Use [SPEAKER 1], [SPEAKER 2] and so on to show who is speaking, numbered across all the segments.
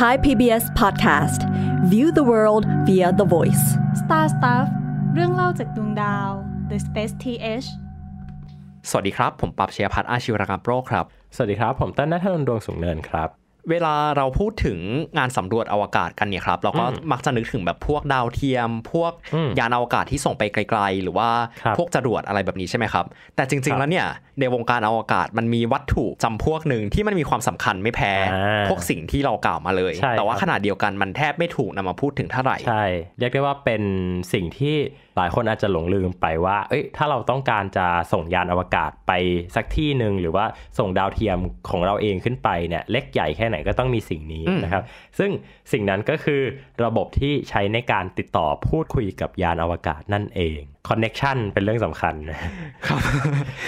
[SPEAKER 1] Thai PBS Podcast View the world via the voice Star Stuff เรื่องเล่าจากดวงดาว The Space TH สวัสดีครับ ผมปับเชียพัฒอาชิวรกรรมโปรครับ สวัสดีครับ ผมเต้นนัทนนดวงสูงเนินครับเวลาเราพูดถึงงานสำรวจอวกาศกันเนี่ยครับ เราก็มักจะนึกถึงแบบพวกดาวเทียม พวกยานอวกาศที่ส่งไปไกลๆ หรือว่าพวกจรวดอะไรแบบนี้ใช่ไหมครับ แต่จริงๆ แล้วเนี่ย ในวงการอวกาศมันมีวัตถุจำพวกหนึ่งที่มันมีความสำคัญไม่แพ้ พวกสิ่งที่เรากล่าวมาเลย แต่ว่าขนาดเดียวกันมันแทบไม่ถูกนำมาพูดถึงเท่าไหร่ใช่เรียกได้ว่าเป็นสิ่งที่หลายคนอาจจะหลงลืมไปว่า เอ้ยถ้าเราต้องการจะส่งยานอวกาศไปสักที่หนึ่งหรือว่าส่งดาวเทียมของเราเองขึ้นไปเนี่ย เล็กใหญ่แค่ไหนก็ต้องมีสิ่งนี้นะครับ ซึ่งสิ่งนั้นก็คือระบบที่ใช้ในการติดต่อพูดคุยกับยานอวกาศนั่นเองคอนเน็ชันเป็นเรื่องสำคัญ ครับ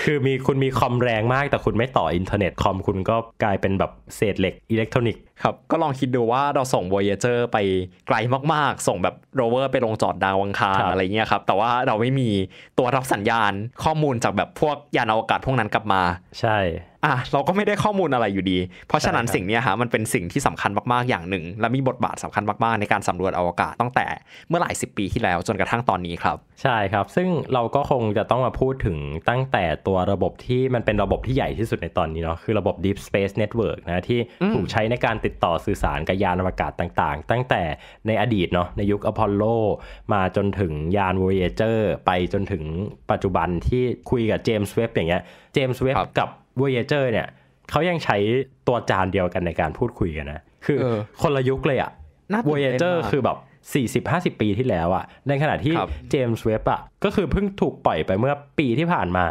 [SPEAKER 1] คือมีคุณมีคอมแรงมาก แต่คุณไม่ต่ออินเทอร์เน็ตคอมคุณก็กลายเป็นแบบเศษเหล็กอิเล็กทรอนิกส์ครับก็ลองคิดดูว่าเราส่ง Voyager ไปไกลมากๆส่งแบบโรเวอร์ไปลงจอดดาวอังคารอะไรเงี้ยครับแต่ว่าเราไม่มีตัวรับสัญญาณข้อมูลจากแบบพวกยานอวกาศพวกนั้นกลับมา ใช่อ่ะเราก็ไม่ได้ข้อมูลอะไรอยู่ดี เพราะฉะนั้นสิ่งนี้ฮะมันเป็นสิ่งที่สำคัญมากๆอย่างหนึ่ง และมีบทบาทสำคัญมาก ๆ ในการสำรวจอวกาศตั้งแต่เมื่อหลายสิบปีที่แล้วจนกระทั่งตอนนี้ครับ ใช่ครับซึ่งเราก็คงจะต้องมาพูดถึงตั้งแต่ตัวระบบที่มันเป็นระบบที่ใหญ่ที่สุดในตอนนี้เนาะคือระบบ Deep Space Network นะ ที่ถูกใช้ในการติดต่อสื่อสารกับยานอวกาศต่างๆ ตั้งแต่ในอดีตเนาะในยุคอพอลโลมาจนถึงยาน Voyager ไปจนถึงปัจจุบันที่คุยกับเจมส์เว็บอย่างเงี้ยเจมส์เว็บกับ Voyager เนี่ยเขายังใช้ตัวจานเดียวกันในการพูดคุยกันนะ คือคนละยุคเลยอะ Voyager คือแบบ 40-50 ปีที่แล้วอะในขณะที่เจมส์เว็บอะก็คือเพิ่งถูกปล่อยไปเมื่อปีที่ผ่านมา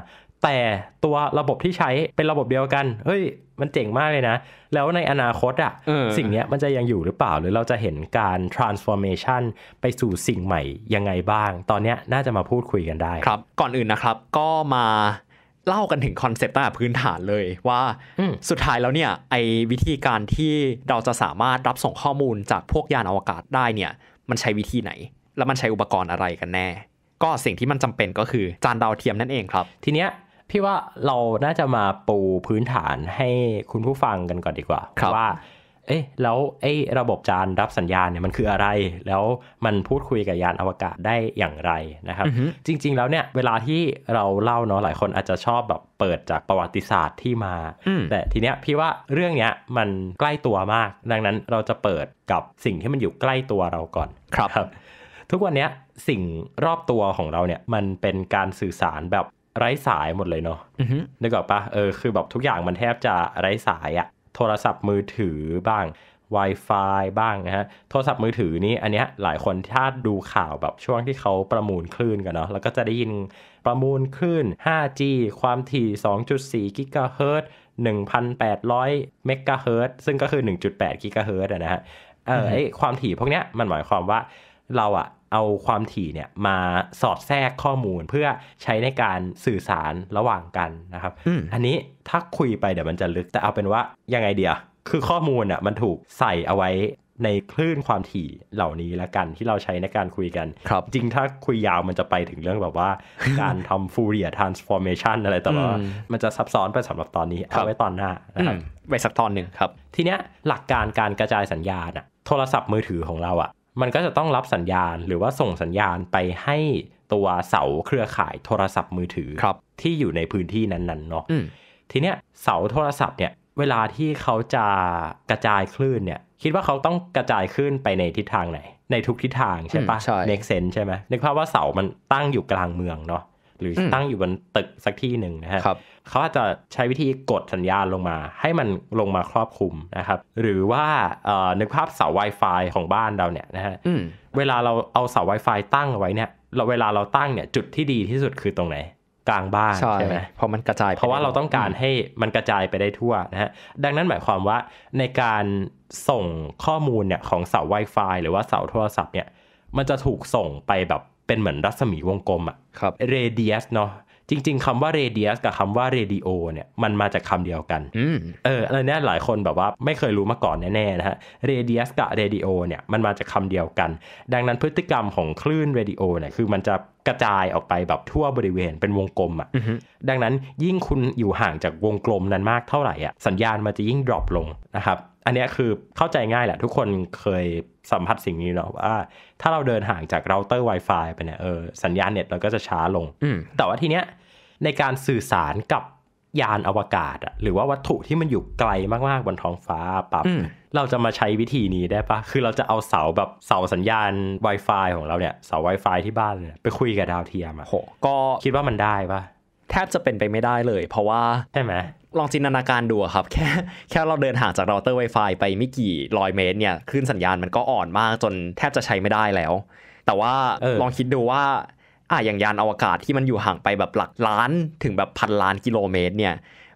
[SPEAKER 1] แต่ตัวระบบที่ใช้เป็นระบบเดียวกัน เฮ้ยมันเจ๋งมากเลยนะ แล้วในอนาคตอ่ะสิ่งนี้มันจะยังอยู่หรือเปล่า หรือเราจะเห็นการ transformation ไปสู่สิ่งใหม่ยังไงบ้าง ตอนนี้น่าจะมาพูดคุยกันได้ครับก่อนอื่นนะครับก็มาเล่ากันถึงคอนเซปต์ตั้งแต่พื้นฐานเลยว่าสุดท้ายแล้วเนี่ย ไอ้วิธีการที่เราจะสามารถรับส่งข้อมูลจากพวกยานอวกาศได้เนี่ย มันใช้วิธีไหน แล้วมันใช้อุปกรณ์อะไรกันแน่ ก็สิ่งที่มันจำเป็นก็คือจานดาวเทียมนั่นเองครับ ทีเนี้ยพี่ว่าเราน่าจะมาปูพื้นฐานให้คุณผู้ฟังกันก่อนดีกว่าว่าเอ๊ะแล้วไอ้ระบบจานรับสัญญาณเนี่ยมันคืออะไร แล้วมันพูดคุยกับยานอวกาศได้อย่างไรนะครับ จริงๆ แล้วเนี่ยเวลาที่เราเล่าเนาะหลายคนอาจจะชอบแบบเปิดจากประวัติศาสตร์ที่มา แต่ทีเนี้ยพี่ว่าเรื่องเนี้ยมันใกล้ตัวมาก ดังนั้นเราจะเปิดกับสิ่งที่มันอยู่ใกล้ตัวเราก่อน ครับรบทุกวันนี้สิ่งรอบตัวของเราเนี่ยมันเป็นการสื่อสารแบบไร้สายหมดเลยเนาะนึกออกปะเออ คือแบบทุกอย่างมันแทบจะไร้สายอะโทรศัพท์มือถือบ้าง Wi-Fi บ้างนะฮะโทรศัพท์มือถือนี้อันเนี้ยหลายคนถ้าดูข่าวแบบช่วงที่เขาประมูลคลื่นกันเนาะแล้วก็จะได้ยิน ประมูลคลื่น 5G ความถี่ 2.4กิกะเฮิรตซ์1,800เมกะเฮิรตซ์ซึ่งก็คือ 1.8กิกะเฮิรตซ์นะฮะเออไอความถี่พวกเนี้ยมันหมายความว่าเราอะเอาความถี่เนี่ยมาสอดแทรกข้อมูลเพื่อใช้ในการสื่อสารระหว่างกันนะครับ อันนี้ถ้าคุยไปเดี๋ยวมันจะลึกแต่เอาเป็นว่ายังไงเดียคือข้อมูลอ่ะมันถูกใส่เอาไว้ในคลื่นความถี่เหล่านี้ละกันที่เราใช้ในการคุยกันครับ จริงถ้าคุยยาวมันจะไปถึงเรื่องแบบว่าการทำฟูเรียทรานส์ฟอร์เมชันอะไรแต่ว่ามันจะซับซ้อนไปสำหรับตอนนี้เอาไว้ตอนหน้านะครับไว้สักตอนหนึ่งครับทีเนี้ยหลักการการกระจายสัญญาณอะโทรศัพท์มือถือของเราอะมันก็จะต้องรับสัญญาณหรือว่าส่งสัญญาณไปให้ตัวเสาเครือข่ายโทรศัพท์มือถือที่อยู่ในพื้นที่นั้นๆเนาะทีเนี้ยเสาโทรศัพท์เนี่ยเวลาที่เขาจะกระจายคลื่นเนี่ยคิดว่าเขาต้องกระจายคลื่นไปในทิศทางไหน ในทุกทิศทางใช่ปะ make sense ใช่ไหมนึกภาพว่าเสามันตั้งอยู่กลางเมืองเนาะหรือตั้งอยู่บนตึกสักที่หนึ่งนะฮะเขาอาจจะใช้วิธีกดสัญญาณลงมา ให้มันลงมาครอบคลุมนะครับ หรือว่านึกภาพเสา Wi-Fi ของบ้านเราเนี่ยนะฮะเวลาเราเอาเสา Wi-Fi ตั้งเอาไว้เนี่ยเราเวลาเราตั้งเนี่ยจุดที่ดีที่สุดคือตรงไหนกลางบ้านใช่ไหมเพราะมันกระจาย เพราะว่าเราต้องการให้มันกระจายไปได้ทั่วนะฮะ ดังนั้นหมายความว่า ในการส่งข้อมูลเนี่ยของเสา Wi-Fi หรือว่าเสาโทรศัพท์เนี่ย มันจะถูกส่งไปแบบเป็นเหมือนรัศมีวงกลมอ่ะครับ radius เนาะจริง ๆคำว่า radius กับคำว่า radio เนี่ยมันมาจากคำเดียวกันเอออะไรเนี่ยหลายคนแบบว่า ไม่เคยรู้มาก่อนแน่ๆนะฮะ radius กับ radio เนี่ยมันมาจากคำเดียวกัน ดังนั้นพฤติกรรมของคลื่น radio เนี่ยคือมันจะกระจายออกไปแบบทั่วบริเวณเป็นวงกลมอะ่ะดังนั้นยิ่งคุณอยู่ห่างจากวงกลมนั้นมากเท่าไหร่ อ่ะสัญญาณมันจะยิ่งดรอปลงนะครับอันนี้คือเข้าใจง่ายแหละ ทุกคนเคยสัมผัสสิ่งนี้เนาะว่า ถ้าเราเดินห่างจากเราเตอร์ Wi-Fi ไปเนี่ยเออสัญญาณเน็ตเราก็จะช้าลง แต่ว่าทีเนี้ยในการสื่อสารกับยานอวกาศอะหรือว่าวัตถุที่มันอยู่ไกลมากๆ บนท้องฟ้า ปั๊บเราจะมาใช้วิธีนี้ได้ปะคือเราจะเอาเสาแบบเสาสัญญาณ Wi-Fi ของเราเนี่ย เสา Wi-Fi ที่บ้านเนี่ยไปคุยกับดาวเทียมอะโหก็คิดว่ามันได้ปะแทบจะเป็นไปไม่ได้เลย เพราะว่าใช่ไหมลองจินตนาการดูครับ แค่แค่เราเดินห่างจากเราเตอร์ไวไฟไปไม่กี่ร้อยเมตร เนี่ยคลื่นสัญญาณมันก็อ่อนมากจนแทบจะใช้ไม่ได้แล้ว แต่ว่าลองคิดดูว่า อ่ะอย่างยานอวกาศที่มันอยู่ห่างไปแบบหลักล้าน ถึงแบบพันล้านกิโลเมตร เนี่ย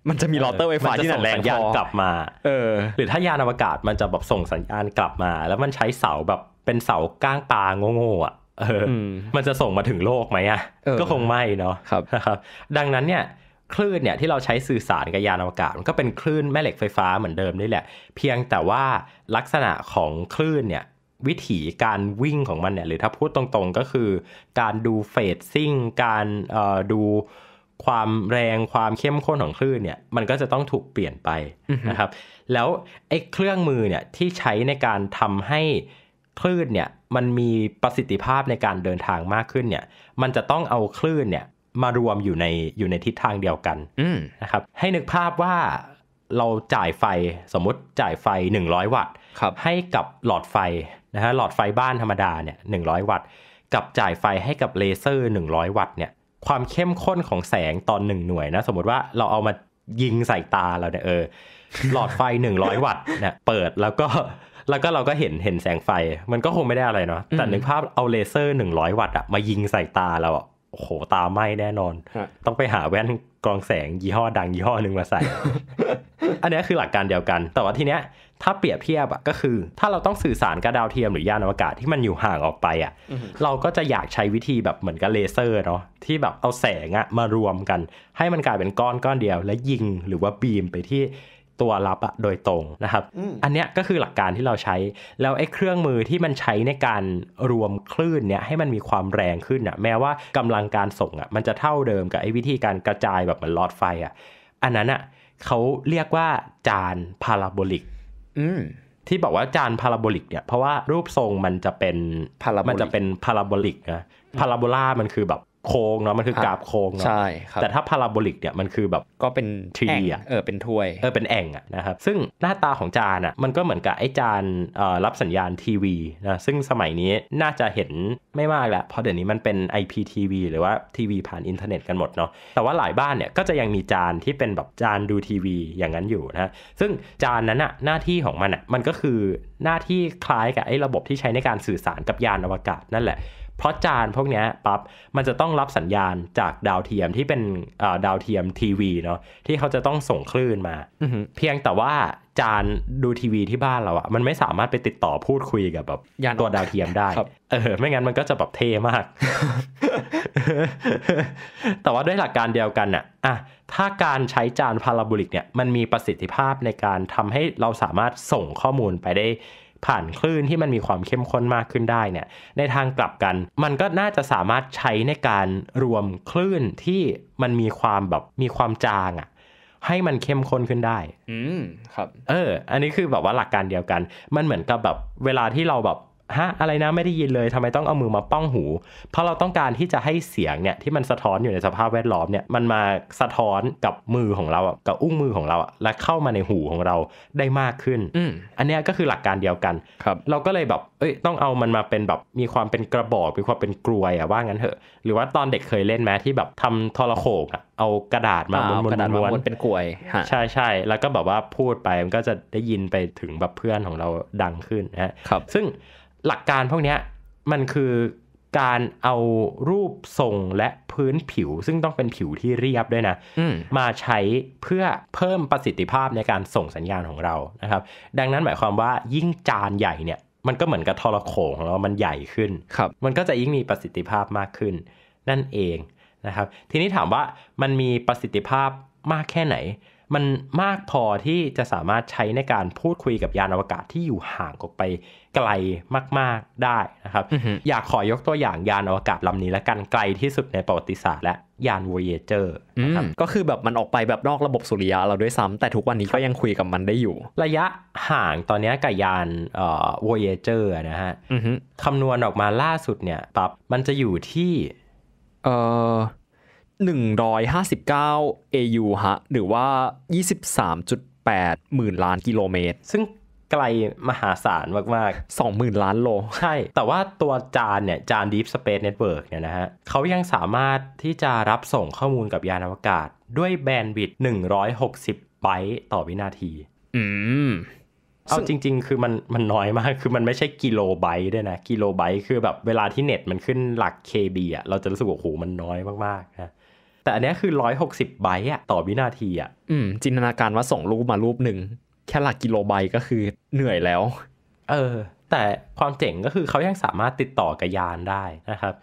[SPEAKER 1] มันจะมีลอเตอร์ไวไฟที่ส่ัสัญญาณกลับมาเออหรือถ้ายานอวกาศมันจะแบบส่งสัญญาณกลับมา แล้วมันใช้เสาแบบเป็นเสาก้างปลาโง่ๆอ่ะเออมันจะส่งมาถึงโลกไหมอ่ะก็คงไม่เนาะครับนะครับดังนั้นเนี่ยคลื่นเนี่ย ที่เราใช้สื่อสารกับยานอวกาศมันก็เป็นคลื่นแม่เหล็กไฟฟ้าเหมือนเดิมนี่แหละเพียงแต่ว่าลักษณะของคลื่นเนี่ย วิถีการวิ่งของมันเนี่ยหรือถ้าพูดตรงๆ ก็คือการดูเฟสซิ่งการดูความแรงความเข้มข้นของคลื่นเนี่ย มันก็จะต้องถูกเปลี่ยนไปนะครับ แล้วไอ้เครื่องมือเนี่ยที่ใช้ในการทำให้คลื่นเนี่ยมันมีประสิทธิภาพในการเดินทางมากขึ้นเนี่ยมันจะต้องเอาคลื่นเนี่ยมารวมอยู่ในอยู่ในทิศทางเดียวกันนะครับให้นึกภาพว่าเราจ่ายไฟสมมติจ่ายไฟ 100 วัตต์ให้กับหลอดไฟนะฮะหลอดไฟบ้านธรรมดาเนี่ยหนึ่งวัตต์กับจ่ายไฟให้กับเลเซอร์ 100 วัตต์เนี่ยความเข้มข้นของแสงตอนหนึ่งหน่วยนะ สมมติว่าเราเอามายิงใส่ตาเราเนี่ยเออ หลอดไฟ 100 วัตต์เนี่ยเปิดแล้วก็แล้วก็เราก็เห็นเห็นแสงไฟมันก็คงไม่ได้อะไรเนาะแต่นึกภาพเอาเลเซอร์ 100 วัตต์อะมายิงใส่ตาเราโอ้โหตาไหม้แน่นอน ต้องไปหาแว่นกรองแสง ยี่ห้อดังยี่ห้อหนึ่งมาใส่อันนี้คือหลักการเดียวกัน แต่ว่าทีเนี้ย ถ้าเปรียบเทียบอะก็คือ ถ้าเราต้องสื่อสารกับดาวเทียมหรือยานอวกาศที่มันอยู่ห่างออกไปอะเราก็จะอยากใช้วิธีแบบเหมือนกับเลเซอร์เนาะที่แบบเอาแสงอะมารวมกัน ให้มันกลายเป็นก้อนก้อนเดียว และยิงหรือว่าบีมไปที่ตัวรับอะโดยตรงนะครับ อันเนี้ยก็คือหลักการที่เราใช้แล้วไอ้เครื่องมือที่มันใช้ในการรวมคลื่นเนี่ยให้มันมีความแรงขึ้นอะแม้ว่ากำลังการส่งอะมันจะเท่าเดิมกับไอ้วิธีการกระจายแบบเหมือนหลอดไฟอะอันนั้นอะเขาเรียกว่าจานพาราโบลิกที่บอกว่าจานพาราโบลิก เนี่ยเพราะว่ารูปทรงมันจะเป็นมันจะเป็นพาราโบลิกนะพาราโบลามันคือแบบโค้งเนาะมันคือกราฟโค้งเนาะใช่ครับแต่ถ้าพาราโบลิกเนี่ยมันคือแบบ ก็เป็นทรีอ่ะเออเป็น ถ้วยเออเป็นแอ่งอ่ะนะครับ ซึ่งหน้าตาของจานอ่ะ มันก็เหมือนกับไอ้จานรับสัญญาณทีวีนะซึ่งสมัยนี้น่าจะเห็นไม่มากละเพราะเดี๋ยวนี้มันเป็น IPTV หรือว่าทีวีผ่านอินเทอร์เน็ตกันหมดเนาะแต่ว่าหลายบ้านเนี่ยก็จะยังมีจานที่เป็นแบบจานดูทีวีอย่างนั้นอยู่นะซึ่งจานนั้นอ่ะหน้าที่ของมันอ่ะมันก็คือหน้าที่คล้ายกับไอ้ระบบที่ใช้ในการสื่อสารกับยานอวกาศ นั่นแหละเพราะจานพวกนี้ปั๊บมันจะต้องรับสัญญาณจากดาวเทียมที่เป็นดาวเทียมทีวีเนาะที่เขาจะต้องส่งคลื่นมาเพียงแต่ว่าจานดูทีวีที่บ้านเราอะมันไม่สามารถไปติดต่อพูดคุยกับแบบยานตัวดาวเทียมได้ เออ ไม่งั้นมันก็จะแบบเท่มาก แต่ว่าด้วยหลักการเดียวกันอะอะถ้าการใช้จานพาราโบลิกเนี่ยมันมีประสิทธิภาพในการทำให้เราสามารถส่งข้อมูลไปได้ผ่านคลื่นที่มันมีความเข้มข้นมากขึ้นได้เนี่ย ในทางกลับกันมันก็น่าจะสามารถใช้ในการรวมคลื่นที่มันมีความแบบมีความจางอะ่ะให้มันเข้มข้นขึ้นได้ อืม ครับ เออ อันนี้คือแบบว่าหลักการเดียวกัน มันเหมือนกับแบบเวลาที่เราแบบฮะอะไรนะไม่ได้ยินเลยทำไมต้องเอามือมาป้องหูเพราะเราต้องการที่จะให้เสียงเนี่ยที่มันสะท้อนอยู่ในสภาพแวดล้อมเนี่ย มันมาสะท้อนกับมือของเราอ่ะกับอุ้งมือของเราอ่ะและเข้ามาในหูของเราได้มากขึ้นอันนี้ก็คือหลักการเดียวกันครับเราก็เลยแบบเอ้ยต้องเอามันมาเป็นแบบมีความเป็นกระบอกมีความเป็นกลวยอ่ะว่างั้นเถอะ หรือว่าตอนเด็กเคยเล่นไหมที่แบบทำทรโขงอ่ะเอากระดาษมาม้วนม้วนเป็นกลวยใช่ใช่แล้วก็แบบว่าพูดไปมันก็จะได้ยินไปถึงแบบเพื่อนของเราดังขึ้นนะครับซึ่งหลักการพวกนี้มันคือการเอารูปทรงและพื้นผิวซึ่งต้องเป็นผิวที่เรียบด้วยนะมมาใช้เพื่อเพิ่มประสิทธิภาพในการส่งสัญญาณของเรานะครับ ดังนั้นหมายความว่ายิ่งจานใหญ่เนี่ยมันก็เหมือนกับทรโขงของเรามันใหญ่ขึ้นครับ มันก็จะยิ่งมีประสิทธิภาพมากขึ้นนั่นเองนะครับ ทีนี้ถามว่ามันมีประสิทธิภาพมากแค่ไหน มันมากพอที่จะสามารถใช้ในการพูดคุยกับยานอวกาศที่อยู่ห่างออกไปไกลมาก ๆ ได้นะครับ อยากขอยกตัวอย่างยานอวกาศลำนี้และกันไกลที่สุดในประวัติศาสตร์และยาน Voyager นะครับก็คือแบบมันออกไปแบบนอกระบบสุริยะเราด้วยซ้ำแต่ทุกวันนี้ก็ยังคุยกับมันได้อยู่ ระยะห่างตอนนี้กับยานเอ่อ Voyager นะฮะคำนวณออกมาล่าสุดเนี่ยปับมันจะอยู่ที่เอ่อ159 AU ฮะหรือว่า 23.8หมื่นล้านกิโลเมตร ซึ่งไกลมหาศาลมาก ๆ20,000 ล้านโลใช่ แต่ว่าตัวจานเนี่ย จาน Deep Space Network เนี่ยนะฮะเขายังสามารถที่จะรับส่งข้อมูลกับยานอวกาศ ด้วยแบนด์วิดต์160 ไบต์ ต่อวินาที อืม เอาจริงๆ คือมันมันน้อยมากคือมันไม่ใช่กิโลไบต์ด้วยนะ กิโลไบต์คือแบบ เวลาที่เน็ตมันขึ้นหลัก KB อ่ะเราจะรู้สึกว่าโอ้โหมันน้อยมากๆนะแต่อันนี้คือ160ไบต์อ่ะต่อวินาทีอ่ะอืมจินตนาการว่าส่งรูปมารูปหนึ่งแค่หลักกิโลไบต์ก็คือเหนื่อยแล้ว เออ แต่ความเจ๋งก็คือเขายังสามารถติดต่อกับยานได้นะครับ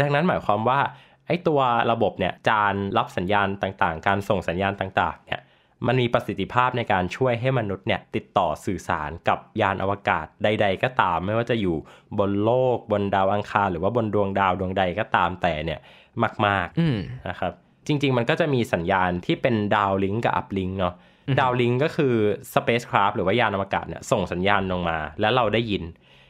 [SPEAKER 1] ดังนั้นหมายความว่า ไอ้ตัวระบบเนี่ยจานรับสัญญาณต่างๆ การส่งสัญญาณต่างๆเนี่ยมันมีประสิทธิภาพในการช่วยให้มนุษย์เนี่ยติดต่อสื่อสารกับยานอวกาศใดๆก็ตามไม่ว่าจะอยู่บนโลกบนดาวอังคารหรือว่าบนดวงดาวดวงใดก็ตามแต่เนี่ยมากๆนะครับจริง ๆ มันก็จะมีสัญญาณที่เป็นดาวลิงก์กับอัพลิงก์เนาะดาวลิงก็คือ Spacecraft หรือว่ายานอวกาศเนี่ย ส่งสัญญาณลงมาแล้วเราได้ยิน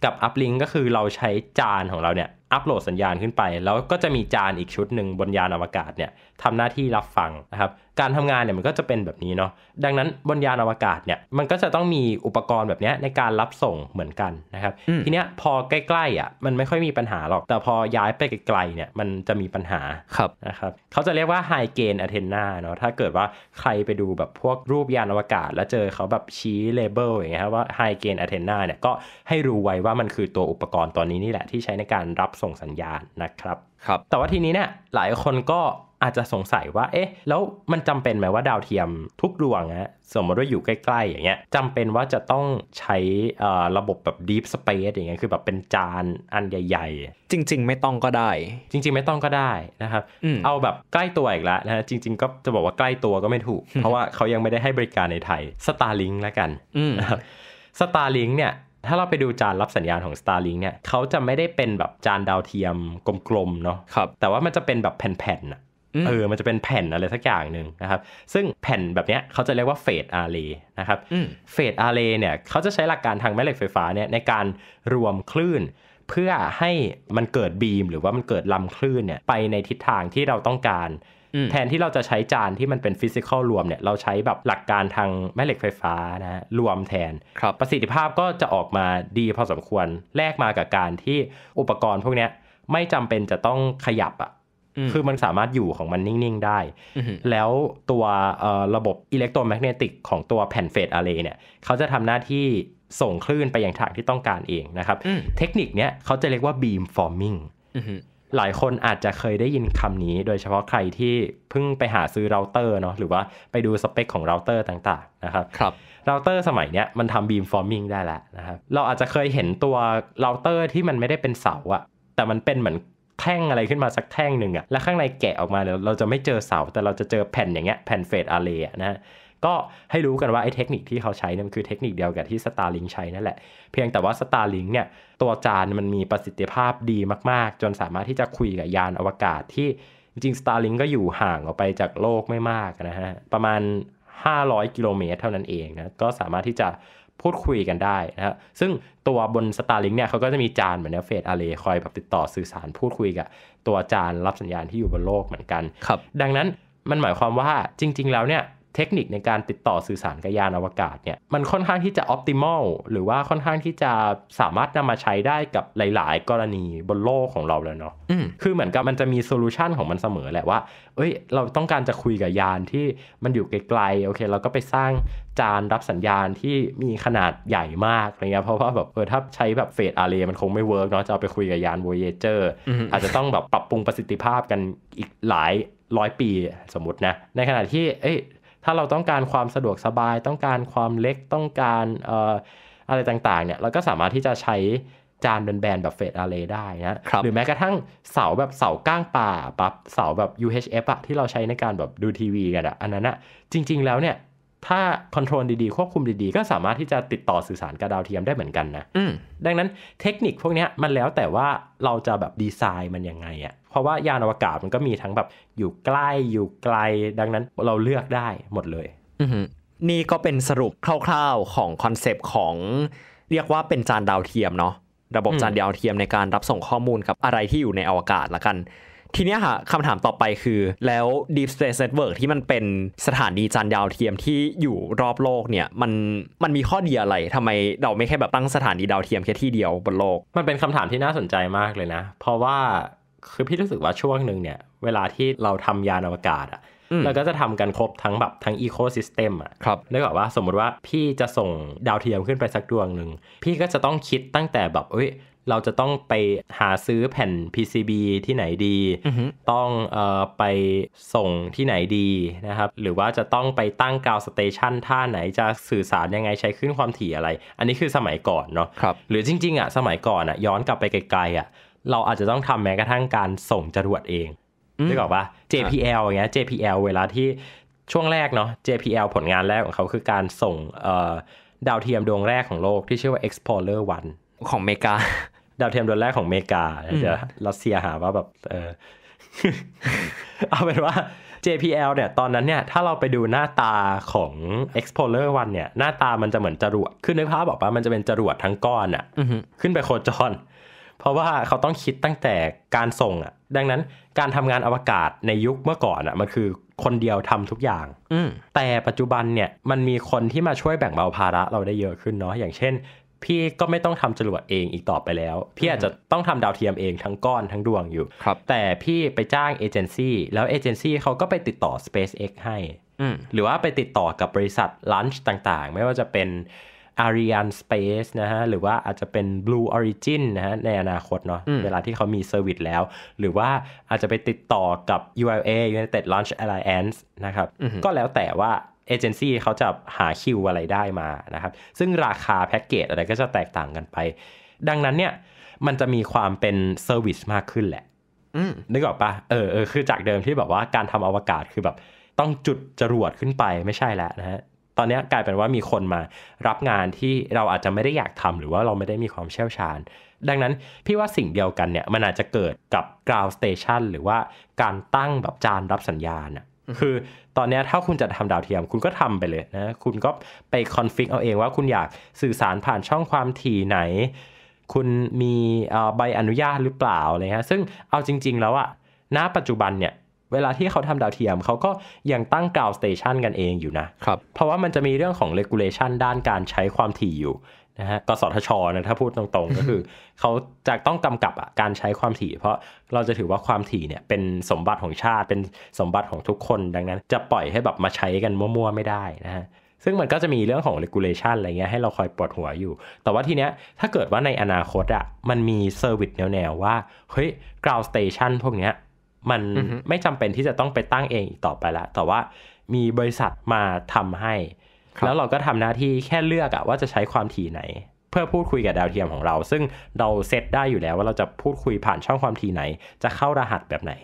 [SPEAKER 1] กับอัพลิงก็คือเราใช้จานของเราเนี่ยอัปโหลดสัญญาณขึ้นไปแล้วก็จะมีจานอีกชุดหนึ่งบนยานอวกาศเนี่ยทำหน้าที่รับฟังนะครับ การทำงานเนี่ยมันก็จะเป็นแบบนี้เนาะดังนั้นบนยานอวกาศเนี่ยมันก็จะต้องมีอุปกรณ์แบบนี้ในการรับส่งเหมือนกันนะครับทีเนี้ยพอใกล้ๆอ่ะมันไม่ค่อยมีปัญหาหรอก แต่พอย้ายไปไกลๆเนี่ยมันจะมีปัญหาครับนะครับ เขาจะเรียกว่าไฮเกนอะเทนนาเนาะถ้าเกิดว่าใครไปดูแบบพวกรูปยานอวกาศ แล้วเจอเขาแบบชี้เลเบลอย่างเงี้ยว่าไฮเกนอะเทนนาเนี่ยก็ให้รู้ไว้ว่ามันคือตัวอุปกรณ์ตัวนี้นี่แหละที่ใช้ในการรับส่งสัญญาณนะครับ ครับ แต่ว่าทีนี้เนี่ยหลายคนก็อาจจะสงสัยว่า เอ๊ะ แล้วมันจำเป็นไหมว่าดาวเทียม ทุกดวงฮะสมมติว่าอยู่ใกล้ ๆ อย่างเงี้ยจำเป็นว่าจะต้องใช้ระบบแบบ deep space อย่างเงี้ย คือแบบเป็นจานอันใหญ่ๆ จริง ๆ ไม่ต้องก็ได้ จริง ๆ ไม่ต้องก็ได้นะครับ เอาแบบใกล้ตัวอีกแล้วนะ จริงๆก็จะบอกว่าใกล้ตัวก็ไม่ถูก เพราะว่าเขายังไม่ได้ให้บริการในไทย Starlink แล้วกันสตาร์ลิงเนี่ยถ้าเราไปดูจานรับสัญญาณของ Starlink เนี่ยเขาจะไม่ได้เป็นแบบจานดาวเทียมกลมๆเนาะครับแต่ว่ามันจะเป็นแบบแผ่นๆอะเออ มันจะเป็นแผ่นอะไรสักอย่างหนึ่งนะครับ ซึ่งแผ่นแบบนี้เขาจะเรียกว่าเฟดอาร์เรนะครับเฟดอาร์เรเนี่ยเขาจะใช้หลักการทางแม่เหล็กไฟฟ้าเนี่ยในการรวมคลื่น เพื่อให้มันเกิดบีมหรือว่ามันเกิดลำคลื่นเนี่ย ไปในทิศทางที่เราต้องการแทนที่เราจะใช้จานที่มันเป็นฟิสิกอลรวมเนี่ย เราใช้แบบหลักการทางแม่เหล็กไฟฟ้านะรวมแทน ครับประสิทธิภาพก็จะออกมาดีพอสมควรแลกมากับการที่อุปกรณ์พวกเนี้ยไม่จำเป็นจะต้องขยับอะ่ะคือมันสามารถอยู่ของมันนิ่งๆ ได้ แล้วตัวระบบอิเล็กโทรแมกเนติกของตัวแผ่นเฟสอาร์เรย์เนี่ยเขาจะทำหน้าที่ส่งคลื่นไปยังทางที่ต้องการเองนะครับเทคนิคเนี้ยเขาจะเรียกว่าบีมฟอร์มิงหลายคนอาจจะเคยได้ยินคำนี้โดยเฉพาะใครที่เพิ่งไปหาซื้อเราเตอร์เนาะหรือว่าไปดูสเปคของเราเตอร์ต่างๆนะครับครับเราเตอร์สมัยเนี้ยมันทำบีมฟอร์มิงได้แล้วนะครับเราอาจจะเคยเห็นตัวเราเตอร์ที่มันไม่ได้เป็นเสาอะแต่มันเป็นเหมือนแท่งอะไรขึ้นมาสักแท่งหนึ่งอะแล้วข้างในแกะออกมาเราจะไม่เจอเสา แต่เราจะเจอแผ่นอย่างเงี้ยแผ่นเฟดอาร์เรนะก็ให้รู้กันว่าไอ้เทคนิคที่เขาใช้นั่มันคือเทคนิคเดียวกับที่ Starlink ใช้นั่นแหละ เพียงแต่ว่า Starlink เนี่ยตัวจานมันมีประสิทธิภาพดีมากๆ จนสามารถที่จะคุยกับยานอวกาศที่จริง Starlink ก็อยู่ห่างออกไปจากโลกไม่มากนะฮะ ประมาณ 500 กิโลเมตรเท่านั้นเองนะ ก็สามารถที่จะพูดคุยกันได้นะฮะซึ่งตัวบน Starlink เนี่ยเขาก็จะมีจานเหมือนเฟสอาเลคอยแบบติดต่อสื่อสารพูดคุยกับตัวจานรับสัญญาณที่อยู่บนโลกเหมือนกันครับ ดังนั้นมันหมายความว่าจริง ๆแล้วเนี่ยเทคนิคในการติดต่อสื่อสารกับยานอวกาศเนี่ยมันค่อนข้างที่จะออพติมอลหรือว่าค่อนข้างที่จะสามารถนำมาใช้ได้กับหลายๆ กรณีบนโลกของเราแล้วเนาะ คือเหมือนกับมันจะมีโซลูชันของมันเสมอแหละว่า เอ้ยเราต้องการจะคุยกับยานที่มันอยู่ไกลๆ โอเค เราก็ไปสร้างจานรับสัญญาณที่มีขนาดใหญ่มากอะไรเงี้ยเพราะว่าแบบเออถ้าใช้แบบเฟสอาร์เรมันคงไม่เวิร์กเนาะจะเอาไปคุยกับยานโวเยเจอร์อาจจะต้องแบบปรับปรุงประสิทธิภาพกันอีกหลายร้อยปีสมมตินะในขณะที่เอ้ยถ้าเราต้องการความสะดวกสบายต้องการความเล็กต้องการออะไรต่างๆเนี่ยเราก็สามารถที่จะใช้จานแบนๆแบบเฟดอาร์เรได้นะรหรือแม้กระทั่งเสาแบบเสาก้างป่าปั๊บเสาแบบ UHF อะที่เราใช้ในการแบบดูทีวีกันอะอันนั้นอะจริงๆแล้วเนี่ยถ้าคอนโทรลดี ๆ ควบคุมดีๆ ก็สามารถที่จะติดต่อสื่อสารกับดาวเทียมได้เหมือนกันนะ ดังนั้นเทคนิคพวกนี้มันแล้วแต่ว่าเราจะแบบดีไซน์มันยังไงอะเพราะว่ายานอวกาศมันก็มีทั้งแบบอยู่ใกล้อยู่ไกลดังนั้นเราเลือกได้หมดเลยนี่ก็เป็นสรุปคร่าว ๆของคอนเซปต์ของเรียกว่าเป็นจานดาวเทียมเนาะ ระบบจานดาวเทียมในการรับส่งข้อมูลกับอะไรที่อยู่ในอวกาศละกันทีเนี้ยค่ะคำถามต่อไปคือแล้ว Deep Space Network ที่มันเป็นสถานีจานดาวเทียมที่อยู่รอบโลกเนี่ย มันมันมีข้อดีอะไรทำไมเราไม่แค่แบบตั้งสถานีดาวเทียมแค่ที่เดียวบนโลก มันเป็นคำถามที่น่าสนใจมากเลยนะ เพราะว่าคือพี่รู้สึกว่าช่วงหนึ่งเนี่ย เวลาที่เราทำยานอวกาศอะเราก็จะทำกันครบทั้งแบบทั้งอีโคซิสเต็มอ่ะครับได้บอกว่าสมมติว่าพี่จะส่งดาวเทียมขึ้นไปสักดวงหนึ่งพี่ก็จะต้องคิดตั้งแต่แบบเอ้ยเราจะต้องไปหาซื้อแผ่น PCB ที่ไหนดี ต้องออไปส่งที่ไหนดีนะครับ หรือว่าจะต้องไปตั้งกาวสเตชันท่าไหนจะสื่อสารยังไงใช้ขึ้นความถี่อะไร อันนี้คือสมัยก่อนเนาะรหรือจริงๆอะ่ะสมัยก่อนอะ่ะย้อนกลับไปไกลๆอะ่ะเราอาจจะต้องทำแม้กระทั่งการส่งจรวดเองได้บอกปะ JPL อย่างเงี้ย JPL เวลาที่ช่วงแรกเนาะ JPL ผลงานแรกของเขาคือการส่งดาวเทียมดวงแรกของโลกที่ชื่อว่า Explorer 1ของเมกาดาวเทียมดวงแรกของเมกาเดี๋ยวรัสเซียหาว่าแบบ เออเอาเป็นว่า JPL เนี่ยตอนนั้นเนี่ยถ้าเราไปดูหน้าตาของ Explorer 1เนี่ย หน้าตามันจะเหมือนจรวดขึ้นึกภาพบอกว่ามันจะเป็นจรวดทั้งก้อนอะ่ะขึ้นไปโคจร เพราะว่าเขาต้องคิดตั้งแต่การส่งอะ่ะ ดังนั้นการทำงานอวกาศในยุคเมื่อก่อนอะ่ะมันคือคนเดียวทำทุกอย่างแต่ปัจจุบันเนี่ยมันมีคนที่มาช่วยแบ่งเบาภาระเราได้เยอะขึ้นเนาะอย่างเช่นพี่ก็ไม่ต้องทำจรวดเองอีกต่อไปแล้ว พี่อาจจะต้องทำดาวเทียมเองทั้งก้อนทั้งดวงอยู่แต่พี่ไปจ้างเอเจนซี่แล้วเอเจนซี่เขาก็ไปติดต่อ SpaceX ให้ หรือว่าไปติดต่อกับบริษัทลันช์ต่างๆ ไม่ว่าจะเป็น Ariane Space นะฮะหรือว่าอาจจะเป็น Blue Origin นะฮะในอนาคตเนาะเวลาที่เขามีเซอร์วิสแล้ว หรือว่าอาจจะไปติดต่อกับ ULA United Launch Alliance นะครับก็แล้วแต่ว่าเอเจนซี่เขาจะหาคิวอะไรได้มานะครับ ซึ่งราคาแพ็กเกจอะไรก็จะแตกต่างกันไป ดังนั้นเนี่ยมันจะมีความเป็นเซอร์วิสมากขึ้นแหละนึกออกปะเออเออคือจากเดิมที่แบบว่าการทำอวกาศคือแบบต้องจุดจรวดขึ้นไปไม่ใช่แล้วนะฮะตอนนี้กลายเป็นว่ามีคนมารับงานที่เราอาจจะไม่ได้อยากทำหรือว่าเราไม่ได้มีความเชี่ยวชาญ ดังนั้นพี่ว่าสิ่งเดียวกันเนี่ยมันอาจจะเกิดกับ ground station หรือว่าการตั้งแบบจานรับสัญญาณะคือตอนนี้ถ้าคุณจะทำดาวเทียมคุณก็ทำไปเลยนะ คุณก็ไปคอนฟิกเอาเองว่าคุณอยากสื่อสารผ่านช่องความถี่ไหน คุณมีใบอนุญาตหรือเปล่าเลยฮะซึ่งเอาจริงๆแล้วอะณปัจจุบันเนี่ยเวลาที่เขาทำดาวเทียมเขาก็ยังตั้งกราวสเตชันกันเองอยู่นะครับเพราะว่ามันจะมีเรื่องของเลกูเลชันด้านการใช้ความถี่อยู่นะฮะกสทชนะถ้าพูดตรงๆ ก็คือ เขาจะต้องกำกับอ่ะการใช้ความถี่ เพราะเราจะถือว่าความถี่เนี่ยเป็นสมบัติของชาติ เป็นสมบัติของทุกคนดังนั้น จะปล่อยให้แบบมาใช้กันมั่วๆไม่ได้นะฮะซึ่งมันก็จะมีเรื่องของ regulation อะไรเงี้ยให้เราคอยปวดหัวอยู่ แต่ว่าทีเนี้ยถ้าเกิดว่าในอนาคตอะ่ะมันมีเซอร์วิสแนวๆว่าเฮ้ย ground station พวกเนี้ยมันไม่จำเป็นที่จะต้องไปตั้งเองอีกต่อไปละแต่ว่ามีบริษัทมาทำให้แล้วเราก็ทำหน้าที่แค่เลือกอะว่าจะใช้ความถี่ไหน เพื่อพูดคุยกับดาวเทียมของเรา ซึ่งเราเซตได้อยู่แล้วว่าเราจะพูดคุยผ่านช่องความถี่ไหน จะเข้ารหัสแบบไหน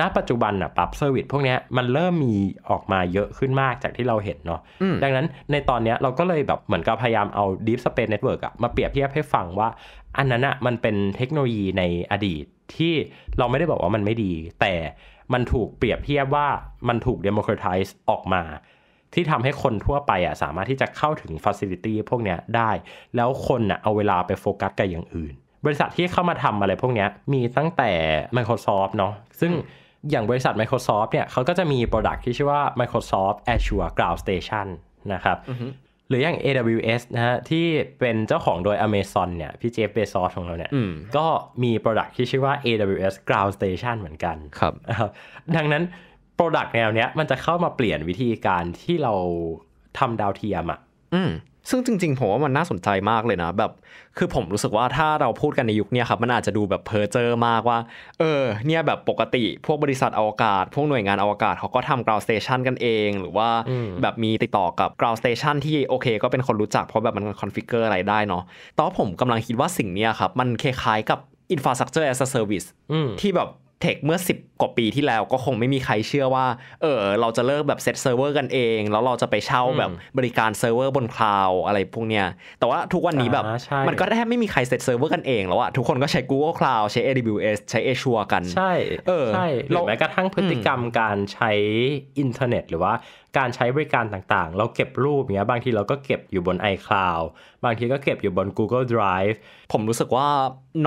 [SPEAKER 1] ณปัจจุบันอะปรับเซอร์วิสพวกนี้มันเริ่มมีออกมาเยอะขึ้นมากจากที่เราเห็นเนาะดังนั้นในตอนนี้เราก็เลยแบบเหมือนกับพยายามเอา Deep Space Network อะมาเปรียบเทียบให้ฟังว่า อันนั้นอะมันเป็นเทคโนโลยีในอดีตที่เราไม่ได้บอกว่ามันไม่ดี แต่มันถูกเปรียบเทียบว่ามันถูก democratize ออกมาที่ทำให้คนทั่วไปอ่ะสามารถที่จะเข้าถึงฟอสซิลิตี้พวกเนี้ยได้แล้วคนอ่ะเอาเวลาไปโฟกัสกับอย่างอื่น บริษัทที่เข้ามาทำอะไรพวกเนี้ย มีตั้งแต่ Microsoft เนาะซึ่งอย่างบริษัท Microsoft เนี่ยเขาก็จะมี Product ที่ชื่อว่า Microsoft Azure Cloud Station นะครับหรืออย่าง AWS นะฮะที่เป็นเจ้าของโดย Amazon เนี่ยพี่เจฟเบซอสของเราเนี่ยก็มี Product ที่ชื่อว่า AWS Cloud Station เหมือนกันครับ ดังนั้นโปรดักต์แนวเนี้ยมันจะเข้ามาเปลี่ยนวิธีการที่เราทำดาวเทียมอ่ะ อืม ซึ่งจริงๆผมว่ามันน่าสนใจมากเลยนะ แบบ คือผมรู้สึกว่าถ้าเราพูดกันในยุคนี้ครับมันอาจจะดูแบบเพอเจอร์มากว่า เออ เนี่ยแบบปกติพวกบริษัทอวกาศ พวกหน่วยงานอวกาศเขาก็ทำกราวด์สเตชันกันเอง หรือว่าแบบมีติดต่อกับกราวด์สเตชันที่โอเคก็เป็นคนรู้จัก เพราะแบบมันคอนฟิกเกอร์อะไรได้เนาะแต่นผมกำลังคิดว่าสิ่งนี้ครับมันคล้ายๆกับ i n f r a s ักเจอร์แอสเซอร์วิสที่แบบเทคเมื่อ 10 กว่าปีที่แล้วก็คงไม่มีใครเชื่อว่า เออเราจะเลิกแบบเซตเซิร์ฟเวอร์กันเอง แล้วเราจะไปเช่าแบบ บริการเซิร์ฟเวอร์บนคลาวอะไรพวกเนี้ยแต่ว่าทุกวันนี้แบบมันก็แทบไม่มีใครเซตเซิร์ฟเวอร์กันเองแล้วอะทุกคนก็ใช้ Google Cloud ใช้ AWS ใช้ Azure กันใช่ เออใช่หรือแม้กระทั่งพฤติกรรมการใช้อินเทอร์เน็ตหรือว่าการใช้บริการต่างๆ เราเก็บรูปเนี้ยบางทีเราก็เก็บอยู่บน iCloud บางทีก็เก็บอยู่บน Google Drive ผมรู้สึกว่า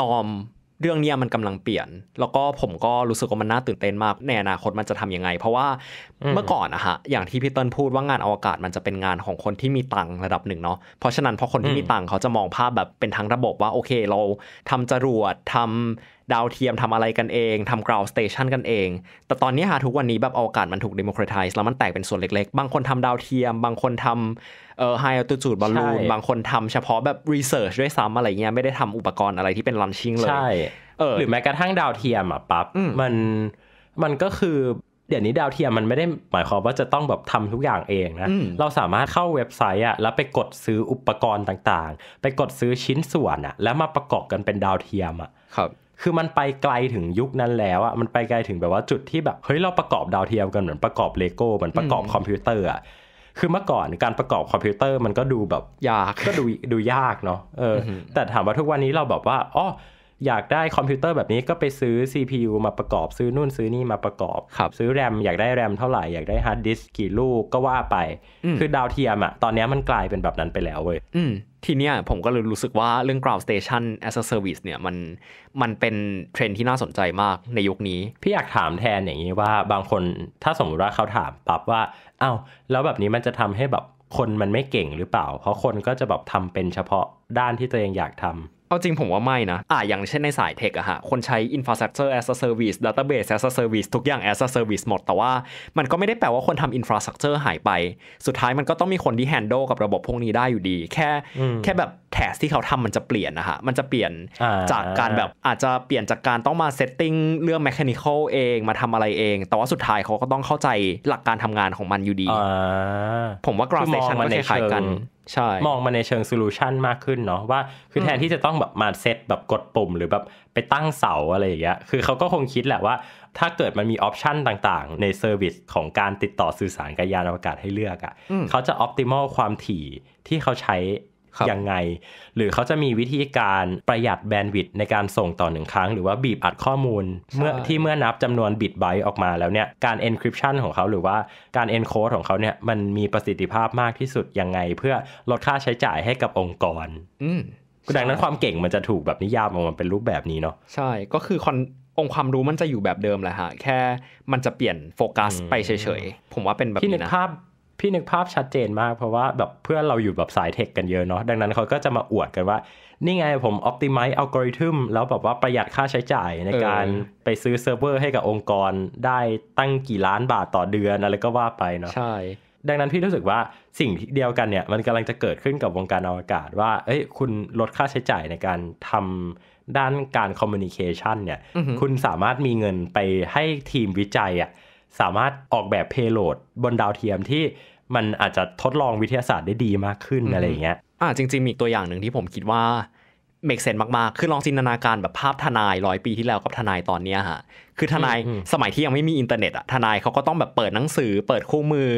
[SPEAKER 1] นอมเรื่องนี้มันกำลังเปลี่ยน แล้วก็ผมก็รู้สึกว่ามันน่าตื่นเต้นมาก แน่นาคตมันจะทํำยังไง เพราะว่าเมื่อก่อนอะฮะ อย่างที่พี่เติ้ลพูดว่างานอวกาศมันจะเป็นงานของคนที่มีตังระดับหนึ่งเนาะ เพราะฉะนั้นพอคนที่มีตังเขาจะมองภาพแบบเป็นทั้งระบบว่าโอเค เราทำจรวดทำดาวเทียมทำอะไรกันเอง ทำกราวสเตชันกันเอง แต่ตอนนี้ฮะทุกวันนี้ แบบอกาศมันถูกดิมคราติสแล้วมันแตกเป็นส่วนเล็กๆ บางคนทำดาวเทียม บางคนทำเอ่อไฮอร์ตูจูดบอลลูน บางคนทำเฉพาะแบบรีเสิร์ชด้วยซ้ำอะไรเงี้ย ไม่ได้ทำอุปกรณ์อะไรที่เป็นลันชิ่งเลย ใช่หรือแม้กระทั่งดาวเทียมอ่ะปั๊บ มัน มันก็คือ เดี๋ยวนี้ดาวเทียมมันไม่ได้ หมายความว่าจะต้องแบบทำทุกอย่างเองนะ เราสามารถเข้าเว็บไซต์อะแล้วไปกดซื้ออุปกรณ์ต่างๆ ไปกดซื้อชิ้นส่วนอะแล้วมาประกอบกันเป็นดาวเทียมอะครับคือมันไปไกลถึงยุคนั้นแล้วอะมันไปไกลถึงแบบว่าจุดที่แบบเฮ้ยเราประกอบดาวเทียมกันเหมือนประกอบเลโก้เหมือนประกอบคอมพิวเตอร์อะคือเมื่อก่อนการประกอบคอมพิวเตอร์มันก็ดูแบบยากก็ดูดูยากเนาะ เออแต่ถามว่าทุกวันนี้เราแบบว่าอ๋ออยากได้คอมพิวเตอร์แบบนี้ก็ไปซื้อ CPU มาประกอบซื้อนู่นซื้อนี่มาประกอบครับซื้อแรมอยากได้แรมเท่าไหร่อยากได้ฮาร์ดดิสกี่ลูกก็ว่าไป คือดาวเทียมอะตอนนี้มันกลายเป็นแบบนั้นไปแล้วเว้ยทีเนี้ยผมก็เลยรู้สึกว่าเรื่อง ground station as a service เนี่ย มันมันเป็นเทรนที่น่าสนใจมากในยุคนี้ พี่อยากถามแทนอย่างนี้ว่าบางคนถ้าสมมติว่าเขาถามปั๊บว่าอา้าวแล้วแบบนี้มันจะทำให้แบบคนมันไม่เก่งหรือเปล่า เพราะคนก็จะแบบทำเป็นเฉพาะด้านที่ตัวเองอยากทำเอาจริงผมว่าไม่นะ อ่า อย่างเช่นในสายเทคอะฮะ คนใช้ infrastructure as a service database as a service ทุกอย่าง as a service หมด แต่ว่ามันก็ไม่ได้แปลว่าคนทำ infrastructure หายไป สุดท้ายมันก็ต้องมีคนที่ handle กับระบบพวกนี้ได้อยู่ดี แค่ แค่แบบแทสที่เขาทำมันจะเปลี่ยนนะฮะ มันจะเปลี่ยนจากการแบบอาจจะเปลี่ยนจากการต้องมา setting เรื่อง mechanical เอง มาทำอะไรเอง แต่ว่าสุดท้ายเขาก็ต้องเข้าใจหลักการทำงานของมันอยู่ดีผมว่า g r าฟเซ station ก็คล้ายกันช่มองมาในเชิงโซลูชันมากขึ้นเนาะว่าคือแทนที่จะต้องแบบมาเซตแบบกดปุ่มหรือแบบไปตั้งเสาอะไรอย่างเงี้ยคือเขาก็คงคิดแหละว่า ถ้าเกิดมันมีออปชันต่างๆ ในเซอร์วิสของการติดต่อสื่อสารกับยานอวกาศให้เลือกอะ่ะเขาจะออพติมอลความถี่ที่เขาใช้ยังไง หรือเขาจะมีวิธีการประหยัดแบนด์วิดในการส่งต่อหนึ่งครั้งหรือว่าบีบอัดข้อมูลเมื่อที่เมื่อนับจำนวนบิตไบต์ออกมาแล้วเนี่ยการเอนคริปชันของเขา หรือว่าการเอนโคดของเขาเนี่ยมันมีประสิทธิภาพมากที่สุด ยังไง เพื่อลดค่าใช้จ่ายให้กับองค์กรดังนั้นความเก่งมันจะถูกแบบนิยามออกมาเป็นรูปแบบนี้เนาะใช่ก็คือคอนองค์ความรู้มันจะอยู่แบบเดิมแหละฮะแค่มันจะเปลี่ยนโฟกัสไปเฉยๆ ผมว่าเป็นแบบนี้นะที่นึกภาพพี่นึกภาพชัดเจนมากเพราะว่าแบบเพื่อนเราอยู่แบบสายเทคกันเยอะเนาะดังนั้นเขาก็จะมาอวดกันว่า นี่ไงผมอ p ติมัลอัลกอริทึมแล้วแบบว่าประหยัดค่าใช้จ่ายในการไปซื้อเซิร์ฟเวอร์ให้กับองค์กรได้ตั้งกี่ล้านบาทต่อเดือนอะไรก็ว่าไปเนาะใช่ดังนั้นพี่รู้สึกว่าสิ่งเดียวกันเนี่ยมันกำลังจะเกิดขึ้นกับวงการอวกาศ ว่าเอ้ยคุณลดค่าใช้จ่ายในการทำด้านการคอมมิวนิเคชันเนี่ยคุณสามารถมีเงินไปให้ทีมวิจัยอะ่ะสามารถออกแบบ payload บนดาวเทียมที่มันอาจจะทดลองวิทยาศาสตร์ได้ดีมากขึ้นอะไรอย่างเงี้ย อ่าจริงๆ มีตัวอย่างหนึ่งที่ผมคิดว่า เมกเซนมากๆ คือลองจินตนาการแบบภาพทนายร้อยปีที่แล้วกับทนายตอนเนี้ยฮะคือทนายสมัยที่ยังไม่มีอินเทอร์เน็ตอะทนายเขาก็ต้องแบบเปิดหนังสือ เปิดคู่มือ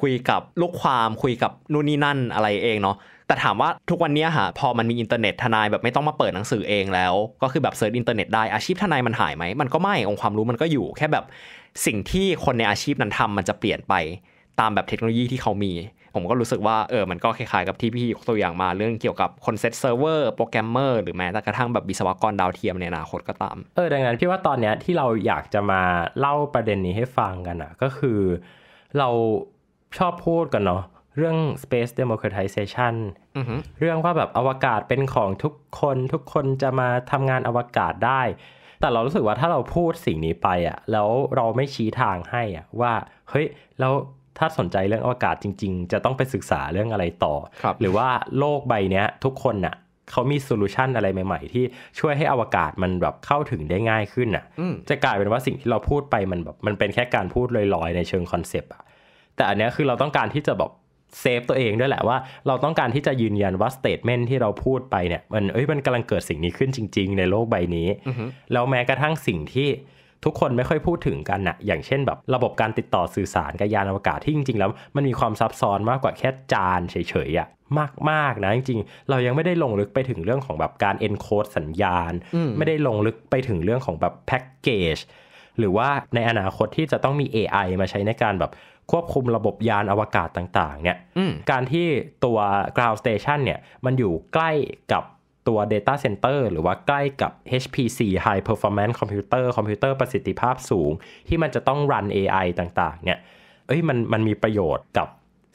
[SPEAKER 1] คุยกับลูกความคุยกับนู่นนี่นั่นอะไรเองเนาะแต่ถามว่าทุกวันนี้ฮะพอมันมีอินเทอร์เน็ตทนายแบบไม่ต้องมาเปิดหนังสือเองแล้ว ก็คือแบบเซิร์ชอินเทอร์เน็ตได้อาชีพทนายมันหายไหมมันก็ไม่องความรู้มันก็อยู่ แค่แบบสิ่งที่คนในอาชีพนั้นทำมันจะเปลี่ยนไปตามแบบเทคโนโลยีที่เขามี ผมก็รู้สึกว่าเออมันก็คล้ายๆกับที่พี่ยกตัวอย่างมาเรื่องเกี่ยวกับคนเซตเซิร์ฟเวอร์โปรแกรมเมอร์หรือแม้แต่กระทั่งแบบวิศวกรดาวเทียมในอนาคตก็ตามเออดังนั้นพี่ว่าตอนเนี้ยที่เราอยากจะมาเล่าประเด็นนี้ให้ฟังกันอ่ะ ก็คือ เราชอบพูดกันเนาะเรื่อง space democratization เรื่องว่าแบบอวกาศเป็นของทุกคนทุกคนจะมาทำงานอวกาศได้แต่เรารู้สึกว่าถ้าเราพูดสิ่งนี้ไปอ่ะแล้วเราไม่ชี้ทางให้อ่ะว่าเฮ้ยแล้วถ้าสนใจเรื่องอวกาศจริง ๆ จะต้องไปศึกษาเรื่องอะไรต่อรหรือว่าโลกใบเนี้ยทุกคนน่ะเขามีโซลูชันอะไรใหม่ๆ ที่ช่วยให้อวกาศมันแบบเข้าถึงได้ง่ายขึ้นอ่ะจะกลายเป็นว่าสิ่งที่เราพูดไปมันแบบมันเป็นแค่การพูดลอยๆ ในเชิงคอนเซปต์อ่ะแต่อันเนี้ยคือเราต้องการที่จะแบบเซฟตัวเองด้วยแหละว่าเราต้องการที่จะยืนยันว่าสเตทเมนที่เราพูดไปเนี่ย มันเอ้ยมันกำลังเกิดสิ่งนี้ขึ้นจริงๆ ในโลกใบนี้แล้วแม้กระทั่งสิ่งที่ทุกคนไม่ค่อยพูดถึงกันนะอย่างเช่นแบบระบบการติดต่อสื่อสารกับยานอวกาศที่จริงๆ แล้วมันมีความซับซ้อนมากกว่าแค่จานเฉยๆอะมากๆ นะ จริงๆ เรายังไม่ได้ลงลึกไปถึงเรื่องของแบบการ encode สัญญาณ ไม่ได้ลงลึกไปถึงเรื่องของแบบแพ็กเกจหรือว่าในอนาคตที่จะต้องมี AI มาใช้ในการแบบควบคุมระบบยานอวกาศต่าง ๆ เนี่ย การที่ตัว ground station เนี่ย มันอยู่ใกล้กับตัว Data Center หรือว่าใกล้กับ HPC High Performance Computer คอมพิวเตอร์ประสิทธิภาพสูง ที่มันจะต้อง run AI ต่างๆ เนี่ยเอ้ยมันมันมีประโยชน์กับ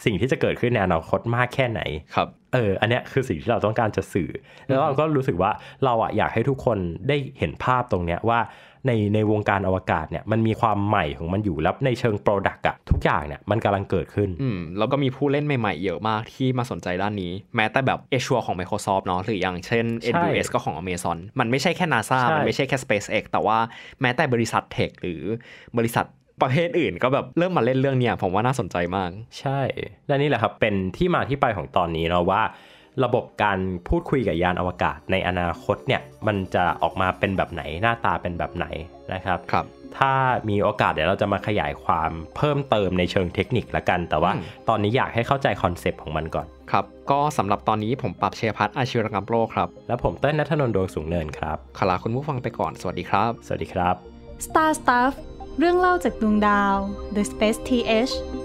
[SPEAKER 1] สิ่งที่จะเกิดขึ้นในอนาคตมากแค่ไหนครับเอออันเนี้ยคือสิ่งที่เราต้องการจะสื่อ แล้วเราก็รู้สึกว่าเราอะอยากให้ทุกคนได้เห็นภาพตรงเนี้ยว่าในในวงการอวกาศเนี่ยมันมีความใหม่ของมันอยู่แล้วในเชิงโปรดักต์อะทุกอย่างเนี่ยมันกำลังเกิดขึ้นอืมแล้วก็มีผู้เล่นใหม่ๆเยอะมากที่มาสนใจด้านนี้ แม้แต่แบบเอชัวของ Microsoft เนาะหรืออย่างเช่น AWS ก็ของ Amazon มันไม่ใช่แค่ NASA มันไม่ใช่แค่ SpaceX แต่ว่าแม้แต่บริษัทเทคหรือบริษัทประเภทอื่นก็แบบเริ่มมาเล่นเรื่องเนี้ยผมว่าน่าสนใจมาก ใช่และนี่แหละครับเป็นที่มาที่ไปของตอนนี้เนาะว่าระบบการพูดคุยกับยานอวกาศ ในอนาคตเนี่ยมันจะออกมาเป็นแบบไหนหน้าตาเป็นแบบไหนนะครับ ครับ ถ้ามีโอกาสเดี๋ยวเราจะมาขยายความเพิ่มเติมในเชิงเทคนิคละกัน แต่ว่าตอนนี้อยากให้เข้าใจคอนเซปต์ของมันก่อน ครับ ก็สำหรับตอนนี้ผมปรับเชยพัฒอาชีวรกรรมโลกครับ และผมเต้นนัทนนท์ดวงสูงเนินครับขลาคุณผู้ฟังไปก่อน สวัสดีครับ สวัสดีครับ Star Stuff เรื่องเล่าจากดวงดาว The Space TH